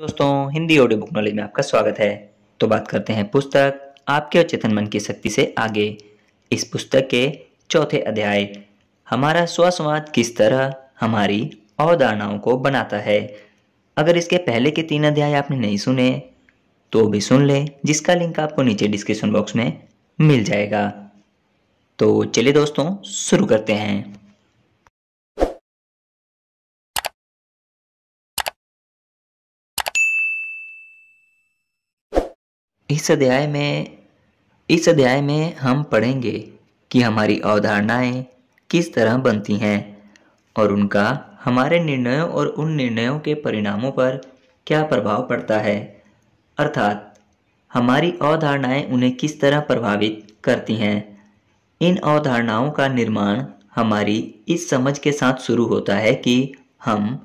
दोस्तों Hindi audio book knowledge में आपका स्वागत है तो बात करते हैं पुस्तक आपके अचेतन मन की शक्ति से आगे इस पुस्तक के चौथे अध्याय हमारा स्वसंवाद किस तरह हमारी अवधारणाओं को बनाता है अगर इसके पहले के तीन अध्याय आपने नहीं सुने तो भी सुन लें जिसका लिंक आपको नीचे डिस्क्रिप्शन बॉक्स में मिल जाएगा तो चलिए दोस्तों शुरू करते हैं इस अध्याय में इस अध्याय में हम पढ़ेंगे कि हमारी अवधारणाएं किस तरह बनती हैं और उनका हमारे निर्णयों और उन निर्णयों के परिणामों पर क्या प्रभाव पड़ता है अर्थात हमारी अवधारणाएं उन्हें किस तरह प्रभावित करती हैं इन अवधारणाओं का निर्माण हमारी इस समझ के साथ शुरू होता है कि हम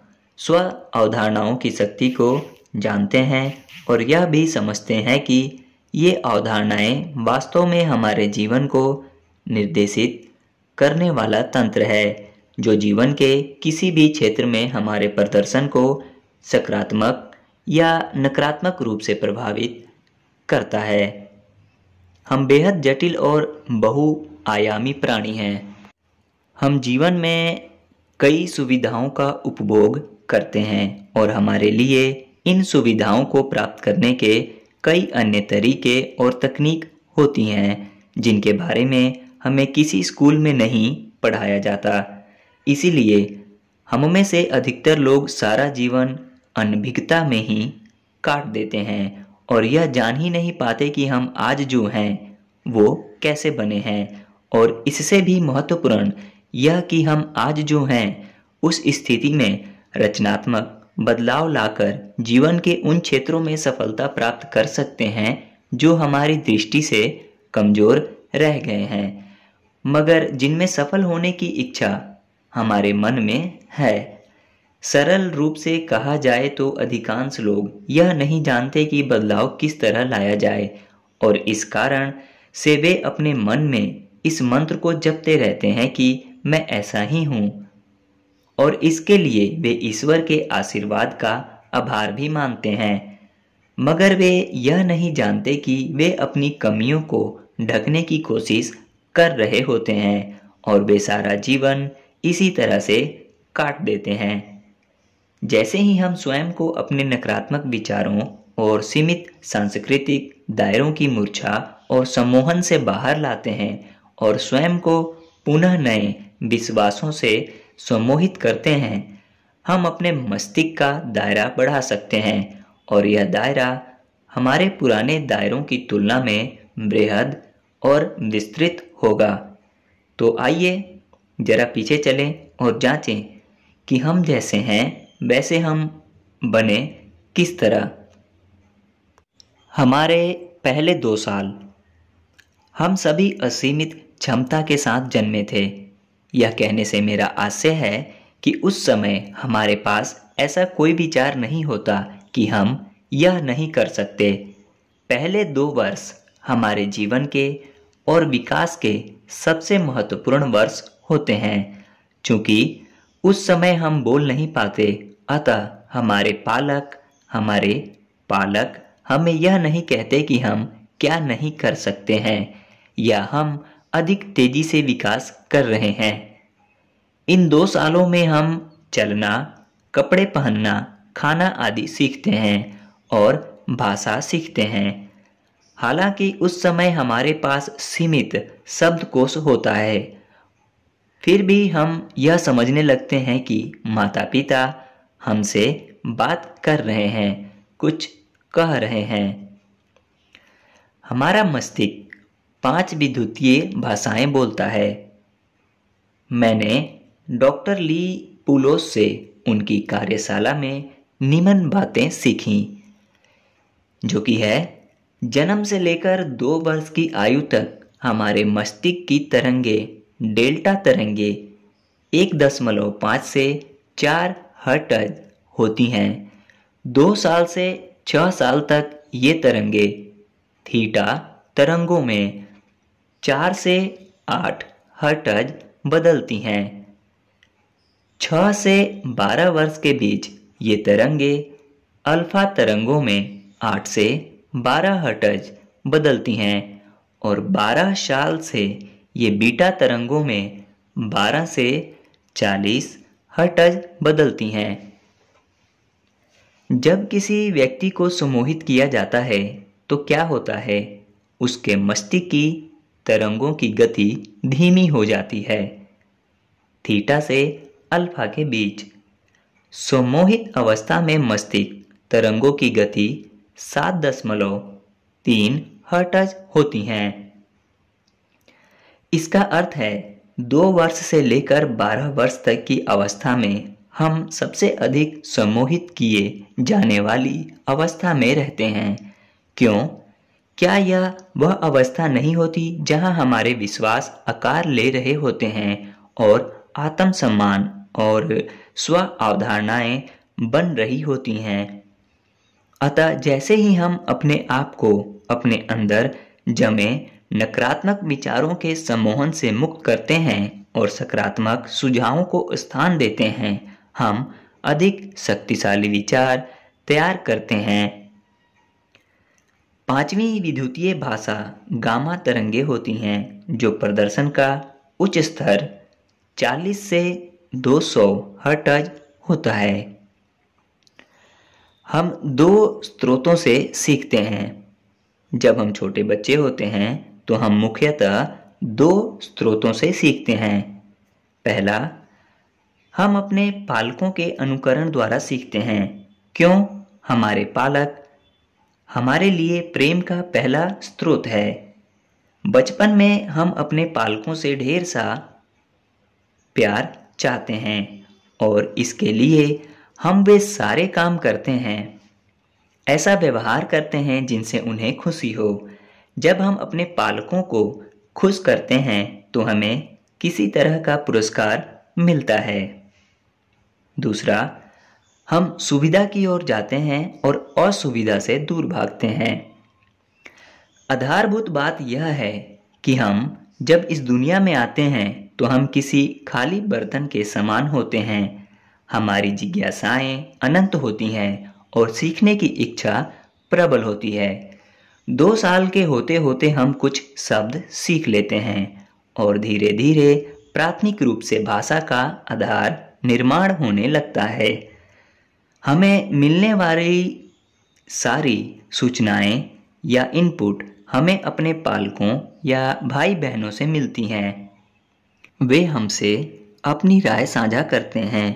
स्व अवधारणाओं की शक्ति को जानते हैं और यह भी समझते हैं कि ये अवधारणाएं वास्तव में हमारे जीवन को निर्देशित करने वाला तंत्र है जो जीवन के किसी भी क्षेत्र में हमारे प्रदर्शन को सकारात्मक या नकारात्मक रूप से प्रभावित करता है हम बेहद जटिल और बहुआयामी प्राणी हैं हम जीवन में कई सुविधाओं का उपभोग करते हैं और हमारे लिए इन सुविधाओं को प्राप्त करने के कई अन्य तरीके और तकनीक होती हैं जिनके बारे में हमें किसी स्कूल में नहीं पढ़ाया जाता इसीलिए हम में से अधिकतर लोग सारा जीवन अनभिज्ञता में ही काट देते हैं और यह जान ही नहीं पाते कि हम आज जो हैं वो कैसे बने हैं और इससे भी महत्वपूर्ण यह कि हम आज जो हैं उस स्थिति में रचनात्मक बदलाव लाकर जीवन के उन क्षेत्रों में सफलता प्राप्त कर सकते हैं जो हमारी दृष्टि से कमजोर रह गए हैं मगर जिनमें सफल होने की इच्छा हमारे मन में है सरल रूप से कहा जाए तो अधिकांश लोग यह नहीं जानते कि बदलाव किस तरह लाया जाए और इस कारण से वे अपने मन में इस मंत्र को जपते रहते हैं कि मैं ऐसा ही हूँ और इसके लिए वे ईश्वर के आशीर्वाद का आभार भी मानते हैं मगर वे यह नहीं जानते कि वे अपनी कमियों को ढकने की कोशिश कर रहे होते हैं और वे सारा जीवन इसी तरह से काट देते हैं जैसे ही हम स्वयं को अपने नकारात्मक विचारों और सीमित सांस्कृतिक दायरों की मूर्छा और सम्मोहन से बाहर लाते हैं और स्वयं को पुनः नए विश्वासों से सम्मोहित करते हैं हम अपने मस्तिष्क का दायरा बढ़ा सकते हैं और यह दायरा हमारे पुराने दायरों की तुलना में बेहद और विस्तृत होगा तो आइए जरा पीछे चलें और जांचें कि हम जैसे हैं वैसे हम बने किस तरह हमारे पहले दो साल हम सभी असीमित क्षमता के साथ जन्मे थे यह कहने से मेरा आशय है कि उस समय हमारे पास ऐसा कोई विचार नहीं होता कि हम यह नहीं कर सकते पहले दो वर्ष हमारे जीवन के और विकास के सबसे महत्वपूर्ण वर्ष होते हैं क्योंकि उस समय हम बोल नहीं पाते अतः हमारे पालक हमारे पालक हमें यह नहीं कहते कि हम क्या नहीं कर सकते हैं या हम अधिक तेजी से विकास कर रहे हैं इन दो सालों में हम चलना कपड़े पहनना खाना आदि सीखते हैं और भाषा सीखते हैं हालांकि उस समय हमारे पास सीमित शब्दकोश होता है फिर भी हम यह समझने लगते हैं कि माता पिता हमसे बात कर रहे हैं कुछ कह रहे हैं हमारा मस्तिष्क पांच विद्युतीय भाषाएं बोलता है मैंने डॉक्टर ली पुलोस से उनकी कार्यशाला में निम्न बातें सीखी जो कि है जन्म से लेकर दो वर्ष की आयु तक हमारे मस्तिष्क की तरंगे डेल्टा तरंगे एक दशमलव पाँच से चार हर्टज होती हैं दो साल से छः साल तक ये तरंगे थीटा तरंगों में चार से आठ हर्टज बदलती हैं छः से बारह वर्ष के बीच ये तरंगे अल्फा तरंगों में आठ से बारह हर्टज बदलती हैं और बारह साल से ये बीटा तरंगों में बारह से चालीस हर्टज बदलती हैं जब किसी व्यक्ति को सम्मोहित किया जाता है तो क्या होता है उसके मस्तिष्क की तरंगों की गति धीमी हो जाती है थीटा से अल्फा के बीच सम्मोहित अवस्था में मस्तिष्क तरंगों की गति सात दशमलव तीन हर्टज होती हैं इसका अर्थ है दो वर्ष से लेकर बारह वर्ष तक की अवस्था में हम सबसे अधिक सम्मोहित किए जाने वाली अवस्था में रहते हैं क्यों क्या यह वह अवस्था नहीं होती जहां हमारे विश्वास आकार ले रहे होते हैं और आत्मसम्मान और स्व अवधारणाएं बन रही होती हैं अतः जैसे ही हम अपने आप को अपने अंदर जमे नकारात्मक विचारों के सम्मोहन से मुक्त करते हैं और सकारात्मक सुझावों को स्थान देते हैं हम अधिक शक्तिशाली विचार तैयार करते हैं पांचवी विद्युतीय भाषा गामा तरंगे होती हैं जो प्रदर्शन का उच्च स्तर 40 से 200 सौ हटज होता है हम दो स्रोतों से सीखते हैं जब हम छोटे बच्चे होते हैं तो हम मुख्यतः दो स्रोतों से सीखते हैं पहला हम अपने पालकों के अनुकरण द्वारा सीखते हैं क्यों हमारे पालक हमारे लिए प्रेम का पहला स्रोत है बचपन में हम अपने पालकों से ढेर सा प्यार चाहते हैं और इसके लिए हम वे सारे काम करते हैं ऐसा व्यवहार करते हैं जिनसे उन्हें खुशी हो जब हम अपने पालकों को खुश करते हैं तो हमें किसी तरह का पुरस्कार मिलता है दूसरा हम सुविधा की ओर जाते हैं और असुविधा से दूर भागते हैं आधारभूत बात यह है कि हम जब इस दुनिया में आते हैं तो हम किसी खाली बर्तन के समान होते हैं हमारी जिज्ञासाएं अनंत होती हैं और सीखने की इच्छा प्रबल होती है दो साल के होते होते हम कुछ शब्द सीख लेते हैं और धीरे धीरे प्राथमिक रूप से भाषा का आधार निर्माण होने लगता है हमें मिलने वाली सारी सूचनाएं या इनपुट हमें अपने पालकों या भाई बहनों से मिलती हैं वे हमसे अपनी राय साझा करते हैं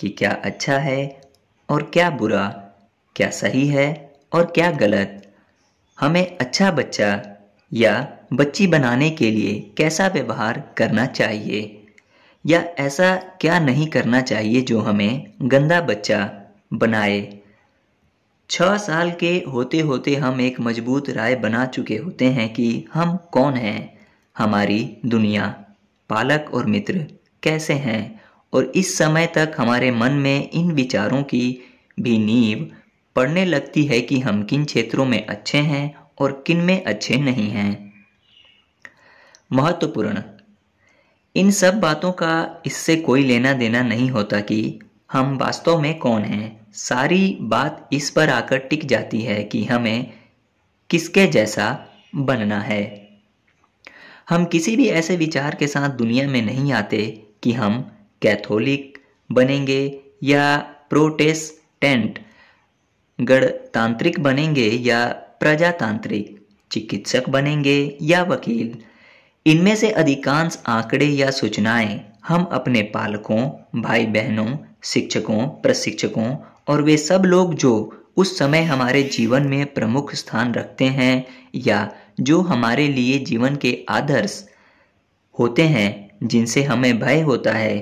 कि क्या अच्छा है और क्या बुरा क्या सही है और क्या गलत हमें अच्छा बच्चा या बच्ची बनाने के लिए कैसा व्यवहार करना चाहिए या ऐसा क्या नहीं करना चाहिए जो हमें गंदा बच्चा बनाए छः साल के होते होते हम एक मजबूत राय बना चुके होते हैं कि हम कौन हैं हमारी दुनिया पालक और मित्र कैसे हैं और इस समय तक हमारे मन में इन विचारों की भी नींव पड़ने लगती है कि हम किन क्षेत्रों में अच्छे हैं और किन में अच्छे नहीं हैं महत्वपूर्ण इन सब बातों का इससे कोई लेना देना नहीं होता कि हम वास्तव में कौन हैं सारी बात इस पर आकर टिक जाती है कि हमें किसके जैसा बनना है हम किसी भी ऐसे विचार के साथ दुनिया में नहीं आते कि हम कैथोलिक बनेंगे या प्रोटेस्टेंट गणतांत्रिक बनेंगे या प्रजातांत्रिक चिकित्सक बनेंगे या वकील इनमें से अधिकांश आंकड़े या सूचनाएं हम अपने पालकों भाई बहनों शिक्षकों प्रशिक्षकों और वे सब लोग जो उस समय हमारे जीवन में प्रमुख स्थान रखते हैं या जो हमारे लिए जीवन के आदर्श होते हैं जिनसे हमें भय होता है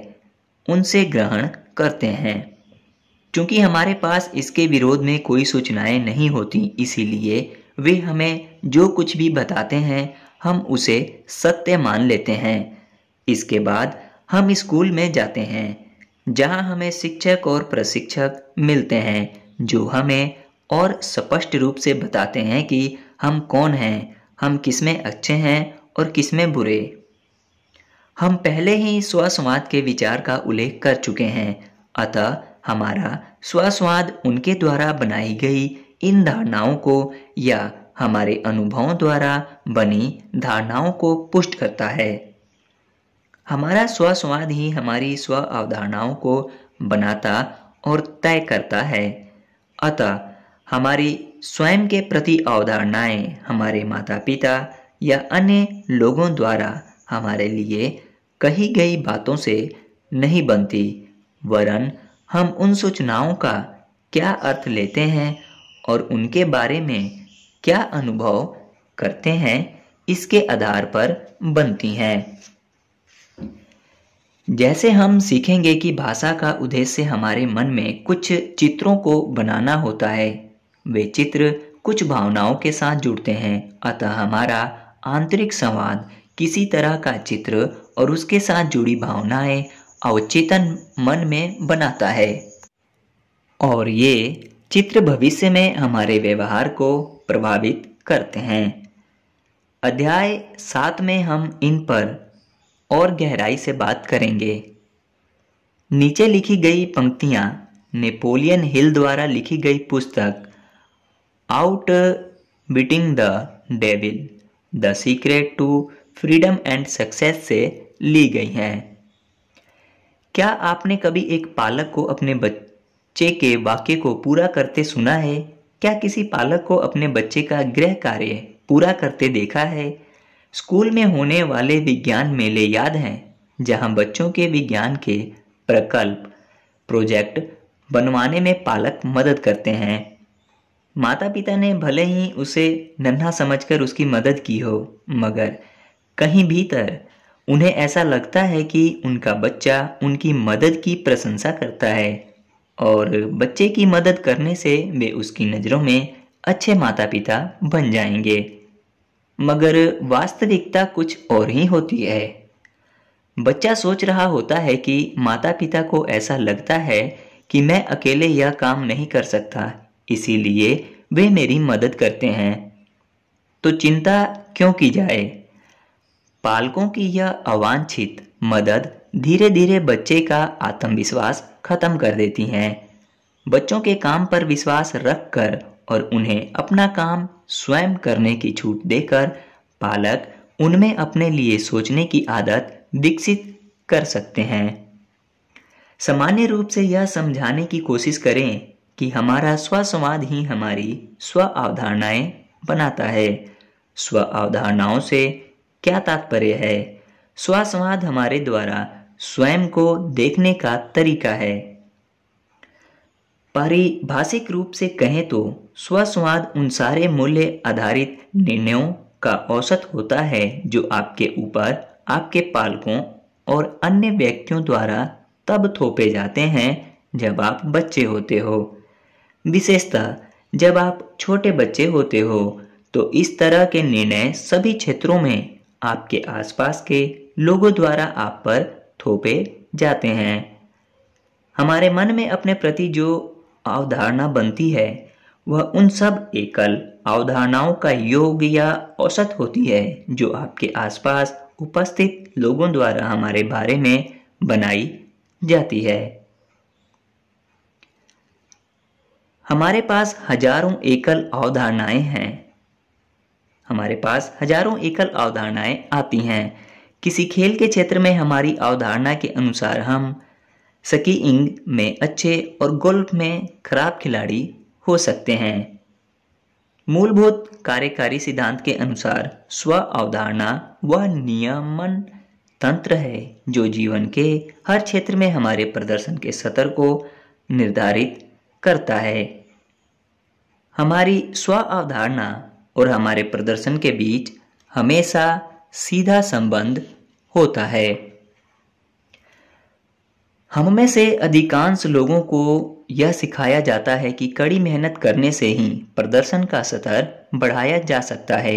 उनसे ग्रहण करते हैं क्योंकि हमारे पास इसके विरोध में कोई सूचनाएं नहीं होती इसीलिए वे हमें जो कुछ भी बताते हैं हम उसे सत्य मान लेते हैं इसके बाद हम स्कूल में जाते हैं जहां हमें शिक्षक और प्रशिक्षक मिलते हैं जो हमें और स्पष्ट रूप से बताते हैं कि हम कौन हैं हम किसमें अच्छे हैं और किसमें बुरे हम पहले ही स्वसंवाद के विचार का उल्लेख कर चुके हैं अतः हमारा स्वस्वाद उनके द्वारा बनाई गई इन धारणाओं को या हमारे अनुभवों द्वारा बनी धारणाओं को पुष्ट करता है हमारा स्वसंवाद ही हमारी स्व अवधारणाओं को बनाता और तय करता है अतः हमारी स्वयं के प्रति अवधारणाएं हमारे माता पिता या अन्य लोगों द्वारा हमारे लिए कही गई बातों से नहीं बनती वरन हम उन सूचनाओं का क्या अर्थ लेते हैं और उनके बारे में क्या अनुभव करते हैं इसके आधार पर बनती हैं जैसे हम सीखेंगे कि भाषा का उद्देश्य हमारे मन में कुछ चित्रों को बनाना होता है वे चित्र कुछ भावनाओं के साथ जुड़ते हैं अतः हमारा आंतरिक संवाद किसी तरह का चित्र और उसके साथ जुड़ी भावनाएं अवचेतन मन में बनाता है और ये चित्र भविष्य में हमारे व्यवहार को प्रभावित करते हैं अध्याय सात में हम इन पर और गहराई से बात करेंगे नीचे लिखी गई पंक्तियाँ नेपोलियन हिल द्वारा लिखी गई पुस्तक out beating the devil the secret to freedom and success से ली गई हैं क्या आपने कभी एक पालक को अपने बच्चे के वाक्य को पूरा करते सुना है क्या किसी पालक को अपने बच्चे का गृह कार्य पूरा करते देखा है स्कूल में होने वाले विज्ञान मेले याद हैं जहां बच्चों के विज्ञान के प्रकल्प प्रोजेक्ट बनवाने में पालक मदद करते हैं माता पिता ने भले ही उसे नन्हा समझकर उसकी मदद की हो मगर कहीं भीतर उन्हें ऐसा लगता है कि उनका बच्चा उनकी मदद की प्रशंसा करता है और बच्चे की मदद करने से वे उसकी नज़रों में अच्छे माता पिता बन जाएंगे मगर वास्तविकता कुछ और ही होती है बच्चा सोच रहा होता है कि माता पिता को ऐसा लगता है कि मैं अकेले यह काम नहीं कर सकता इसीलिए वे मेरी मदद करते हैं तो चिंता क्यों की जाए पालकों की यह अवांछित मदद धीरे धीरे बच्चे का आत्मविश्वास खत्म कर देती हैं बच्चों के काम पर विश्वास रखकर और उन्हें अपना काम स्वयं करने की छूट देकर पालक उनमें अपने लिए सोचने की आदत विकसित कर सकते हैं सामान्य रूप से यह समझाने की कोशिश करें कि हमारा स्वसंवाद ही हमारी स्व अवधारणाएं बनाता है स्व अवधारणाओं से क्या तात्पर्य है स्वसंवाद हमारे द्वारा स्वयं को देखने का तरीका है पारिभाषिक रूप से कहें तो स्वस्वाद उन सारे मूल्य आधारित निर्णयों का औसत होता है जो आपके ऊपर आपके पालकों और अन्य व्यक्तियों द्वारा तब थोपे जाते हैं जब आप बच्चे होते हो विशेषतः जब आप छोटे बच्चे होते हो तो इस तरह के निर्णय सभी क्षेत्रों में आपके आसपास के लोगों द्वारा आप पर थोपे जाते हैं हमारे मन में अपने प्रति जो अवधारणा बनती है वह उन सब एकल अवधारणाओं का योग या औसत होती है जो आपके आसपास उपस्थित लोगों द्वारा हमारे बारे में बनाई जाती है हमारे पास हजारों एकल अवधारणाएं हैं हमारे पास हजारों एकल अवधारणाएं आती हैं किसी खेल के क्षेत्र में हमारी अवधारणा के अनुसार हम स्कीइंग में अच्छे और गोल्फ में खराब खिलाड़ी हो सकते हैं मूलभूत कार्यकारी सिद्धांत के अनुसार स्व अवधारणा वह नियमन तंत्र है जो जीवन के हर क्षेत्र में हमारे प्रदर्शन के सतर को निर्धारित करता है हमारी स्व अवधारणा और हमारे प्रदर्शन के बीच हमेशा सीधा संबंध होता है हम में से अधिकांश लोगों को यह सिखाया जाता है कि कड़ी मेहनत करने से ही प्रदर्शन का स्तर बढ़ाया जा सकता है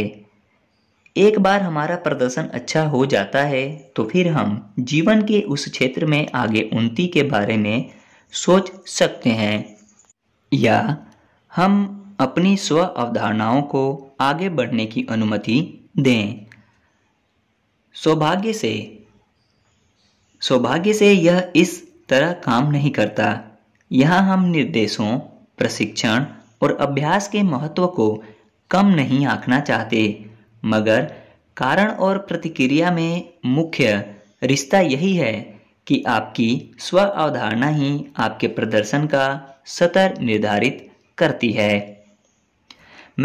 एक बार हमारा प्रदर्शन अच्छा हो जाता है तो फिर हम जीवन के उस क्षेत्र में आगे उन्नति के बारे में सोच सकते हैं या हम अपनी स्व अवधारणाओं को आगे बढ़ने की अनुमति दें सौभाग्य से सौभाग्य से यह इस तरह काम नहीं करता यहाँ हम निर्देशों प्रशिक्षण और अभ्यास के महत्व को कम नहीं आंकना चाहते मगर कारण और प्रतिक्रिया में मुख्य रिश्ता यही है कि आपकी स्व अवधारणा ही आपके प्रदर्शन का सतर निर्धारित करती है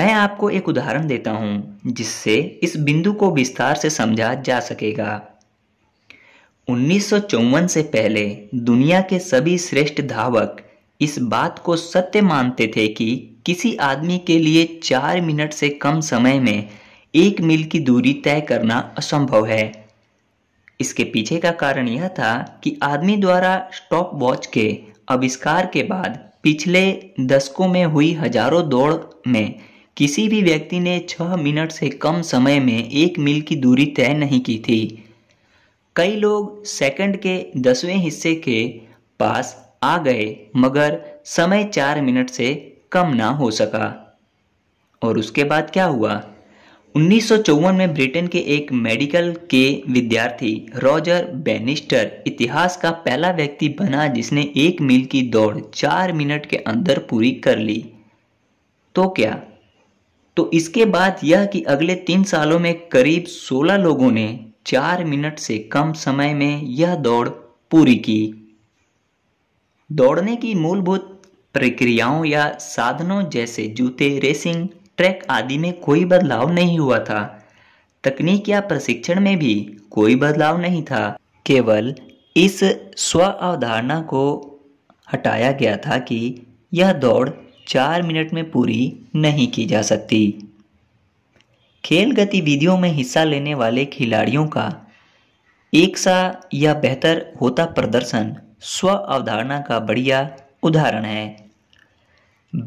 मैं आपको एक उदाहरण देता हूं जिससे इस बिंदु को विस्तार से समझा जा सकेगा उन्नीस से पहले दुनिया के सभी श्रेष्ठ धावक इस बात को सत्य मानते थे कि किसी आदमी के लिए चार मिनट से कम समय में एक मील की दूरी तय करना असंभव है इसके पीछे का कारण यह था कि आदमी द्वारा स्टॉप वॉच के आविष्कार के बाद पिछले दशकों में हुई हजारों दौड़ में किसी भी व्यक्ति ने छह मिनट से कम समय में एक मील की दूरी तय नहीं की थी कई लोग सेकंड के दसवें हिस्से के पास आ गए मगर समय चार मिनट से कम ना हो सका और उसके बाद क्या हुआ उन्नीस में ब्रिटेन के एक मेडिकल के विद्यार्थी रॉजर बेनिस्टर इतिहास का पहला व्यक्ति बना जिसने एक मील की दौड़ चार मिनट के अंदर पूरी कर ली तो क्या तो इसके बाद यह कि अगले तीन सालों में करीब 16 लोगों ने चार मिनट से कम समय में यह दौड़ पूरी की दौड़ने की मूलभूत प्रक्रियाओं या साधनों जैसे जूते रेसिंग ट्रैक आदि में कोई बदलाव नहीं हुआ था तकनीक या प्रशिक्षण में भी कोई बदलाव नहीं था केवल इस स्व अवधारणा को हटाया गया था कि यह दौड़ चार मिनट में पूरी नहीं की जा सकती खेल गतिविधियों में हिस्सा लेने वाले खिलाड़ियों का एक सा या बेहतर होता प्रदर्शन स्व अवधारणा का बढ़िया उदाहरण है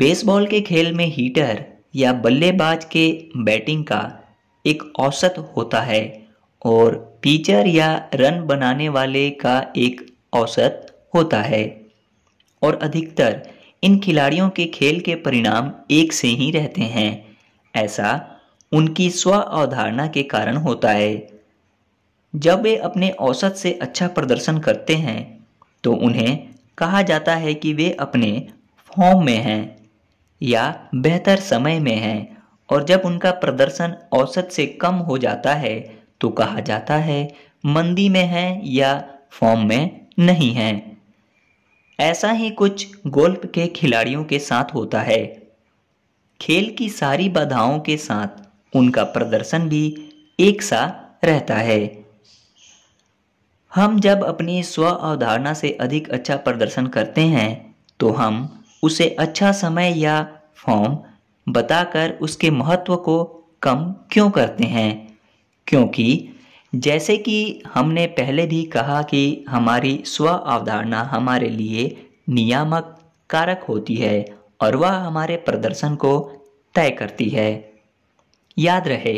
बेसबॉल के खेल में हीटर या बल्लेबाज के बैटिंग का एक औसत होता है और पिचर या रन बनाने वाले का एक औसत होता है और अधिकतर इन खिलाड़ियों के खेल के परिणाम एक से ही रहते हैं ऐसा उनकी स्व अवधारणा के कारण होता है जब वे अपने औसत से अच्छा प्रदर्शन करते हैं तो उन्हें कहा जाता है कि वे अपने फॉर्म में हैं या बेहतर समय में हैं और जब उनका प्रदर्शन औसत से कम हो जाता है तो कहा जाता है मंदी में है या फॉर्म में नहीं है ऐसा ही कुछ गोल्फ के खिलाड़ियों के साथ होता है खेल की सारी बाधाओं के साथ उनका प्रदर्शन भी एक सा रहता है हम जब अपनी स्व अवधारणा से अधिक अच्छा प्रदर्शन करते हैं तो हम उसे अच्छा समय या फॉर्म बताकर उसके महत्व को कम क्यों करते हैं क्योंकि जैसे कि हमने पहले भी कहा कि हमारी स्व अवधारणा हमारे लिए नियामक कारक होती है और वह हमारे प्रदर्शन को तय करती है याद रहे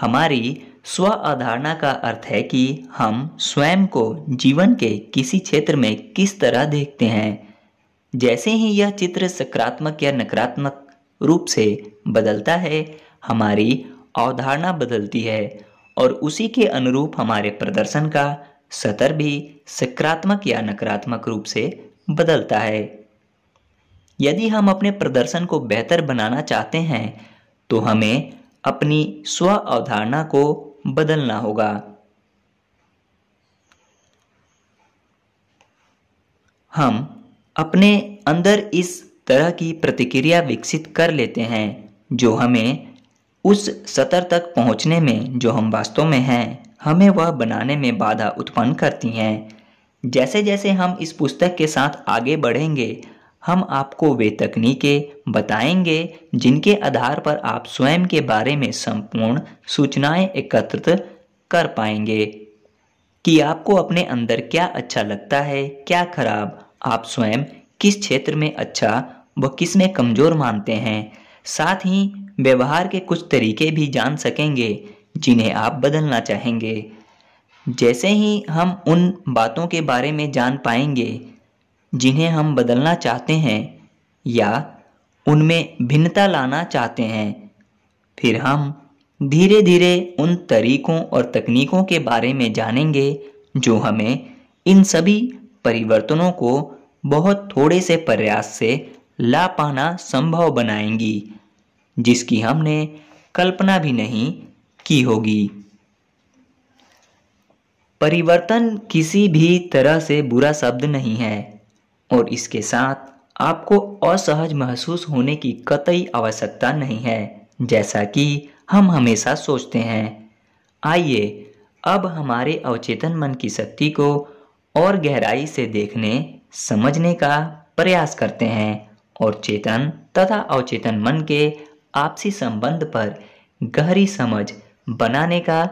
हमारी स्व अवधारणा का अर्थ है कि हम स्वयं को जीवन के किसी क्षेत्र में किस तरह देखते हैं जैसे ही यह चित्र सकारात्मक या नकारात्मक रूप से बदलता है हमारी अवधारणा बदलती है और उसी के अनुरूप हमारे प्रदर्शन का सतर भी सकारात्मक या नकारात्मक रूप से बदलता है यदि हम अपने प्रदर्शन को बेहतर बनाना चाहते हैं तो हमें अपनी स्व अवधारणा को बदलना होगा हम अपने अंदर इस तरह की प्रतिक्रिया विकसित कर लेते हैं जो हमें उस सतर तक पहुंचने में जो हम वास्तव में हैं हमें वह बनाने में बाधा उत्पन्न करती हैं जैसे जैसे हम इस पुस्तक के साथ आगे बढ़ेंगे हम आपको वे तकनीकें बताएंगे जिनके आधार पर आप स्वयं के बारे में संपूर्ण सूचनाएं एकत्रित कर पाएंगे कि आपको अपने अंदर क्या अच्छा लगता है क्या खराब आप स्वयं किस क्षेत्र में अच्छा व किस में कमज़ोर मानते हैं साथ ही व्यवहार के कुछ तरीके भी जान सकेंगे जिन्हें आप बदलना चाहेंगे जैसे ही हम उन बातों के बारे में जान पाएंगे जिन्हें हम बदलना चाहते हैं या उनमें भिन्नता लाना चाहते हैं फिर हम धीरे धीरे उन तरीकों और तकनीकों के बारे में जानेंगे जो हमें इन सभी परिवर्तनों को बहुत थोड़े से प्रयास से ला पाना संभव बनाएंगी जिसकी हमने कल्पना भी नहीं की होगी परिवर्तन किसी भी तरह से बुरा शब्द नहीं है और इसके साथ आपको असहज महसूस होने की कतई आवश्यकता नहीं है जैसा कि हम हमेशा सोचते हैं आइए अब हमारे अवचेतन मन की शक्ति को और गहराई से देखने समझने का प्रयास करते हैं और चेतन तथा अवचेतन मन के आपसी संबंध पर गहरी समझ बनाने का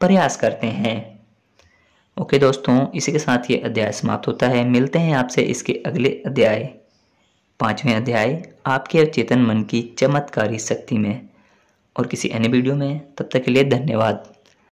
प्रयास करते हैं ओके दोस्तों इसी के साथ ये अध्याय समाप्त होता है मिलते हैं आपसे इसके अगले अध्याय पाँचवें अध्याय आपके अवचेतन मन की चमत्कारी शक्ति में और किसी अन्य वीडियो में तब तक के लिए धन्यवाद